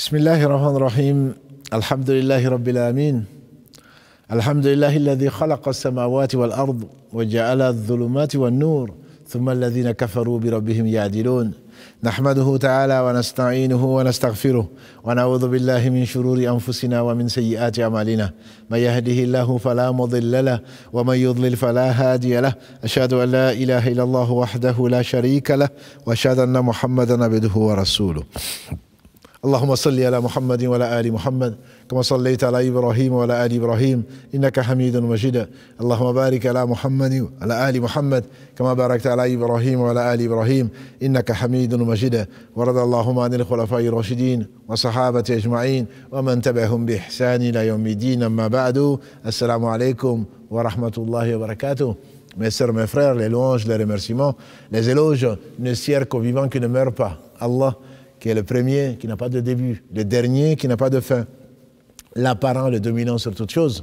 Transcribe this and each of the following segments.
بسم الله الرحمن الرحيم الحمد لله رب العالمين الحمد لله الذي خلق السماوات والأرض وجعل الظلمات والنور ثم الذين كفروا بربهم يعدلون نحمده تعالى ونستعينه ونستغفره ونعوذ بالله من شرور أنفسنا ومن سيئات أعمالنا من يهده الله فلا مضل له ومن يضلل فلا هادي له أشهد أن لا إله إلا الله وحده لا شريك له وأشهد أن محمدا عبده ورسوله اللهم صل على محمد وعلى آل محمد كما صليت على إبراهيم وعلى آل إبراهيم إنك حميد مجيد اللهم بارك على محمد وعلى آل محمد كما باركت على إبراهيم وعلى آل إبراهيم إنك حميد مجيد ورد اللهم عن الخلفاء الراشدين وصحابة أجمعين ومن تبعهم بإحسان إلى يوم الدين أما بعد السلام عليكم ورحمة الله وبركاته Mes sœurs, mes frères, les louanges, les remerciements, les éloges ne sert qu'au vivant qui ne meurt pas. Allah qui est le premier, qui n'a pas de début, le dernier, qui n'a pas de fin, l'apparent, le dominant sur toute chose,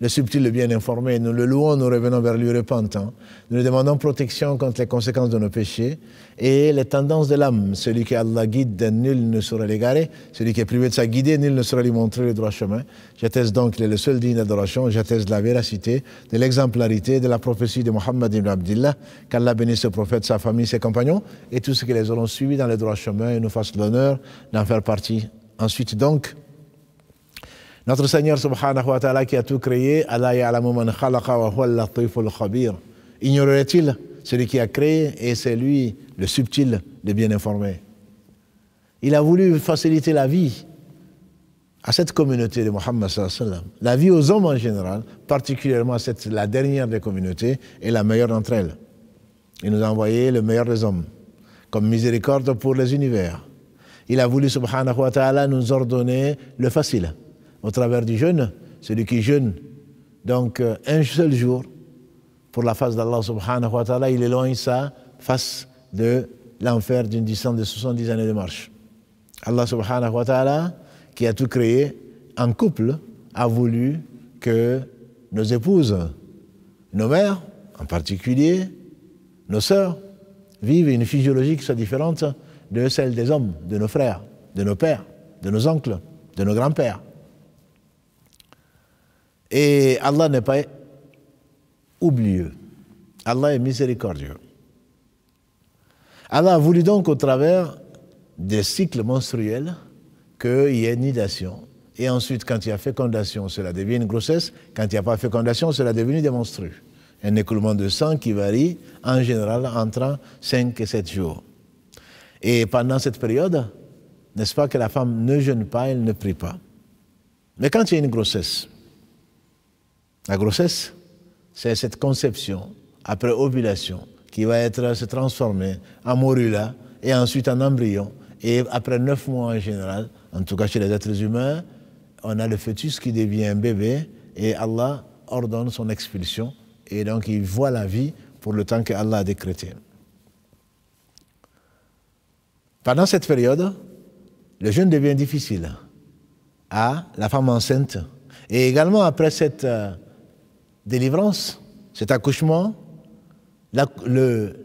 le subtil, le bien informé. Nous le louons, nous revenons vers lui repentant. Nous lui demandons protection contre les conséquences de nos péchés et les tendances de l'âme. Celui que Allah guide, nul ne saurait l'égarer. Celui qui est privé de sa guidée, nul ne saurait lui montrer le droit chemin. J'atteste donc le seul digne d'adoration. J'atteste la véracité, de l'exemplarité, de la prophétie de Mohammed ibn Abdullah. Qu'Allah bénisse ce prophète, sa famille, ses compagnons et tous ceux qui les auront suivis dans le droit chemin et nous fasse l'honneur d'en faire partie. Ensuite donc, notre Seigneur subhanahu wa ta'ala qui a tout créé, Allah wa Ignorerait-il celui qui a créé et c'est lui le subtil, le bien informé. Il a voulu faciliter la vie à cette communauté de Mohammed la vie aux hommes en général, particulièrement cette, la dernière des communautés et la meilleure d'entre elles. Il nous a envoyé le meilleur des hommes, comme miséricorde pour les univers. Il a voulu, subhanahu wa ta'ala, nous ordonner le facile, au travers du jeûne, celui qui jeûne, donc euh, un seul jour, pour la face d'Allah subhanahu wa ta'ala, il éloigne sa face de l'enfer d'une distance de 70 années de marche. Allah subhanahu wa ta'ala, qui a tout créé en couple, a voulu que nos épouses, nos mères en particulier, nos sœurs, vivent une physiologie qui soit différente de celle des hommes, de nos frères, de nos pères, de nos oncles, de nos grands-pères. Et Allah n'est pas oublieux. Allah est miséricordieux. Allah a voulu donc au travers des cycles menstruels qu'il y ait nidation. Et ensuite, quand il y a fécondation, cela devient une grossesse. Quand il n'y a pas fécondation, cela devient des menstrues. Un écoulement de sang qui varie en général entre 5 et 7 jours. Et pendant cette période, n'est-ce pas que la femme ne jeûne pas, elle ne prie pas. Mais quand il y a une grossesse, la grossesse, c'est cette conception après ovulation qui va être, euh, se transformer en morula et ensuite en embryon. Et après neuf mois en général, en tout cas chez les êtres humains, on a le fœtus qui devient un bébé et Allah ordonne son expulsion. Et donc il voit la vie pour le temps que Allah a décrété. Pendant cette période, le jeûne devient difficile à la femme enceinte. Et également après cette euh, délivrance, cet accouchement, la,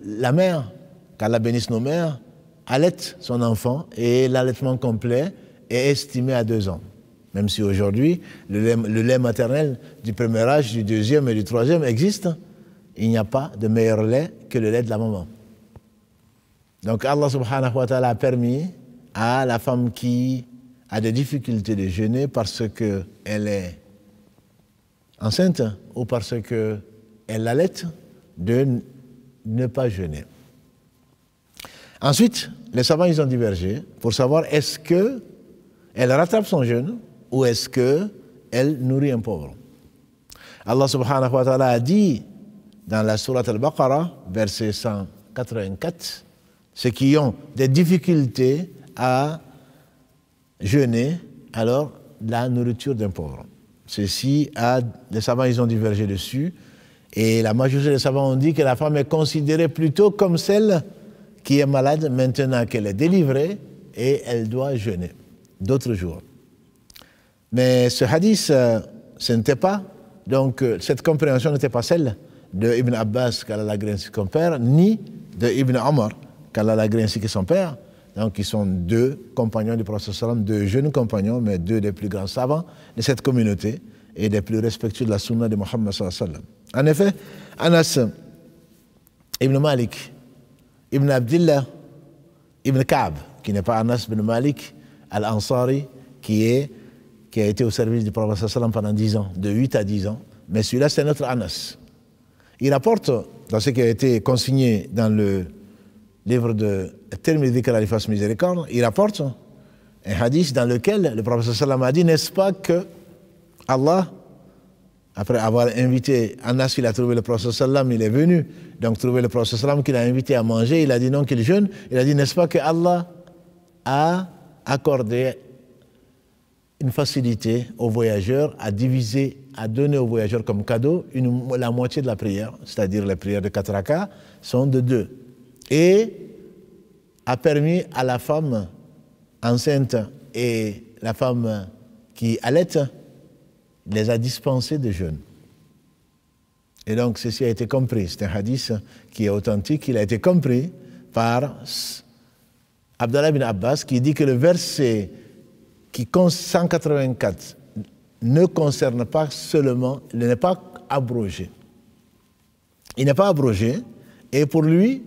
la mère, qu'Allah bénisse nos mères, allait son enfant et l'allaitement complet est estimé à deux ans. Même si aujourd'hui, le lait, le lait, maternel du premier âge, du deuxième et du troisième existe, il n'y a pas de meilleur lait que le lait de la maman. Donc Allah subhanahu wa ta'ala a permis à la femme qui a des difficultés de jeûner parce qu'elle est enceinte ou parce qu'elle allait, de ne pas jeûner. Ensuite, les savants, ils ont divergé pour savoir est-ce qu'elle rattrape son jeûne ou est-ce qu'elle nourrit un pauvre. Allah subhanahu wa ta'ala a dit dans la surah al-Baqarah, verset 184, ceux qui ont des difficultés à jeûner, alors la nourriture d'un pauvre. Ceci a, les savants, ils ont divergé dessus. Et la majorité des savants ont dit que la femme est considérée plutôt comme celle qui est malade maintenant qu'elle est délivrée et elle doit jeûner d'autres jours. Mais ce hadith, euh, ce n'était pas, donc euh, cette compréhension n'était pas celle de Ibn Abbas, qu'Allah l'a ainsi que son père, ni de Ibn Omar, qu'Allah l'a ainsi que son père, donc ils sont deux compagnons du Prophète deux jeunes compagnons, mais deux des plus grands savants de cette communauté et des plus respectueux de la sunna de Mohammed En effet, Anas ibn Malik, ibn Abdullah, ibn Ka'b, qui n'est pas Anas ibn Malik, al-Ansari, qui, est, qui a été au service du Prophète pendant 10 ans, de 8 à 10 ans, mais celui-là c'est notre Anas. Il apporte, dans ce qui a été consigné dans le livre de Tirmidhi qu'Allah miséricorde, il rapporte un hadith dans lequel le prophète sallam a dit N'est-ce pas que Allah, après avoir invité Anas, il a trouvé le prophète sallam, il est venu, donc trouver le prophète sallam qu'il a invité à manger, il a dit non qu'il jeûne, il a dit N'est-ce pas que Allah a accordé une facilité aux voyageurs à diviser, à donner aux voyageurs comme cadeau une, la moitié de la prière, c'est-à-dire les prières de Katraka, sont de deux et a permis à la femme enceinte et la femme qui allait les a dispensés de jeûne. Et donc ceci a été compris. C'est un hadith qui est authentique, il a été compris par Abdallah bin Abbas qui dit que le verset qui 184 ne concerne pas seulement, il n'est pas abrogé. Il n'est pas abrogé et pour lui,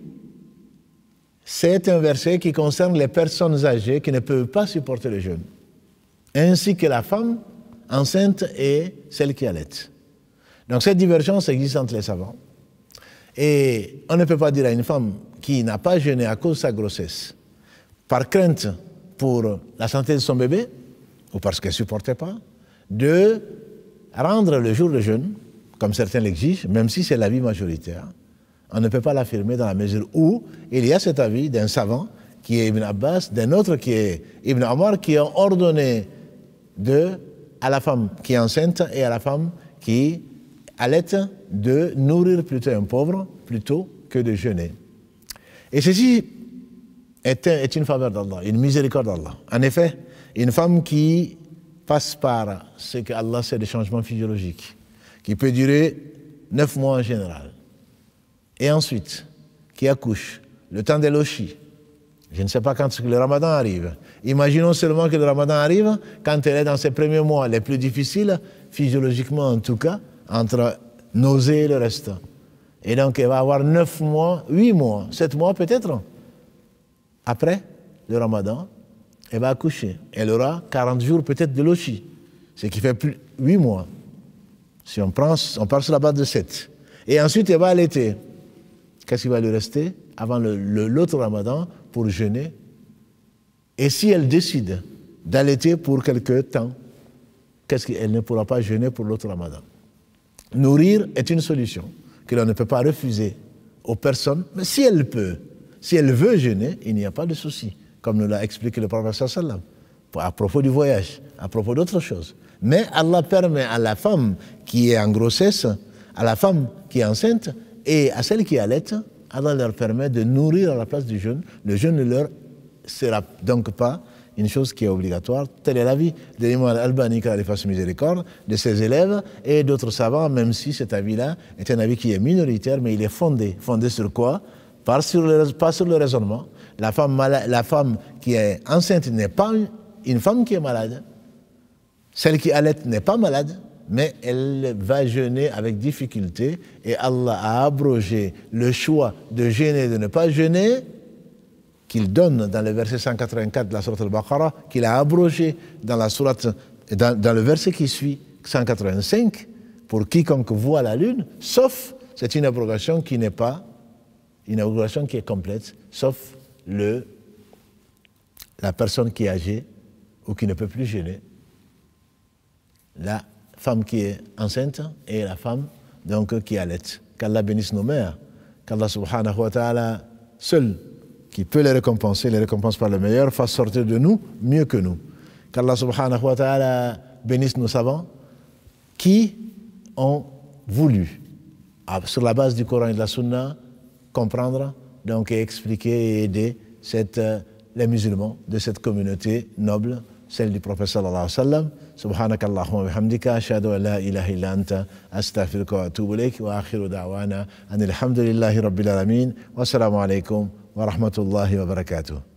c'est un verset qui concerne les personnes âgées qui ne peuvent pas supporter le jeûne, ainsi que la femme enceinte et celle qui allait. Donc cette divergence existe entre les savants. Et on ne peut pas dire à une femme qui n'a pas jeûné à cause de sa grossesse, par crainte pour la santé de son bébé, ou parce qu'elle ne supportait pas, de rendre le jour de jeûne, comme certains l'exigent, même si c'est l'avis majoritaire, on ne peut pas l'affirmer dans la mesure où il y a cet avis d'un savant qui est Ibn Abbas, d'un autre qui est Ibn Omar, qui ont ordonné de, à la femme qui est enceinte et à la femme qui allait de nourrir plutôt un pauvre plutôt que de jeûner. Et ceci est, une faveur d'Allah, une miséricorde d'Allah. En effet, une femme qui passe par ce que Allah sait des changements physiologiques, qui peut durer neuf mois en général, et ensuite qui accouche, le temps des lochis. Je ne sais pas quand le ramadan arrive. Imaginons seulement que le ramadan arrive quand elle est dans ses premiers mois les plus difficiles, physiologiquement en tout cas, entre nausée et le reste. Et donc elle va avoir 9 mois, 8 mois, 7 mois peut-être. Après le ramadan, elle va accoucher. Elle aura 40 jours peut-être de lochis. ce qui fait plus 8 mois. Si on, prend, on part sur la base de 7. Et ensuite, elle va allaiter. Qu'est-ce qui va lui rester avant l'autre ramadan pour jeûner Et si elle décide d'allaiter pour quelque temps, qu'est-ce qu'elle ne pourra pas jeûner pour l'autre ramadan Nourrir est une solution que l'on ne peut pas refuser aux personnes, mais si elle peut, si elle veut jeûner, il n'y a pas de souci, comme nous l'a expliqué le professeur sallam, à propos du voyage, à propos d'autres choses. Mais Allah permet à la femme qui est en grossesse, à la femme qui est enceinte, et à celles qui allaitent, Allah leur permet de nourrir à la place du jeûne. Le jeûne ne leur sera donc pas une chose qui est obligatoire. tel est l'avis de l'imam Albani, qu'Allah fasse miséricorde, de ses élèves et d'autres savants, même si cet avis-là est un avis qui est minoritaire, mais il est fondé. Fondé sur quoi pas sur, le, raisonnement. La femme, la femme qui est enceinte n'est pas une femme qui est malade. Celle qui allait n'est pas malade mais elle va jeûner avec difficulté et Allah a abrogé le choix de jeûner et de ne pas jeûner qu'il donne dans le verset 184 de la sourate al-Baqarah, qu'il a abrogé dans, la sourate, dans, dans, le verset qui suit, 185, pour quiconque voit la lune, sauf, c'est une abrogation qui n'est pas, une abrogation qui est complète, sauf le, la personne qui est âgée ou qui ne peut plus jeûner. Là, femme qui est enceinte et la femme donc qui allait. Qu'Allah bénisse nos mères, qu'Allah subhanahu wa ta'ala seul qui peut les récompenser, les récompense par le meilleur, fasse sortir de nous mieux que nous. Qu'Allah subhanahu wa ta'ala bénisse nos savants qui ont voulu, ah, sur la base du Coran et de la Sunna, comprendre donc, expliquer et aider euh, les musulmans de cette communauté noble, celle du prophète sallallahu alayhi wa sallam. سبحانك اللهم وبحمدك أشهد أن لا إله إلا أنت أستغفرك وأتوب إليك وآخر دعوانا أن الحمد لله رب العالمين والسلام عليكم ورحمة الله وبركاته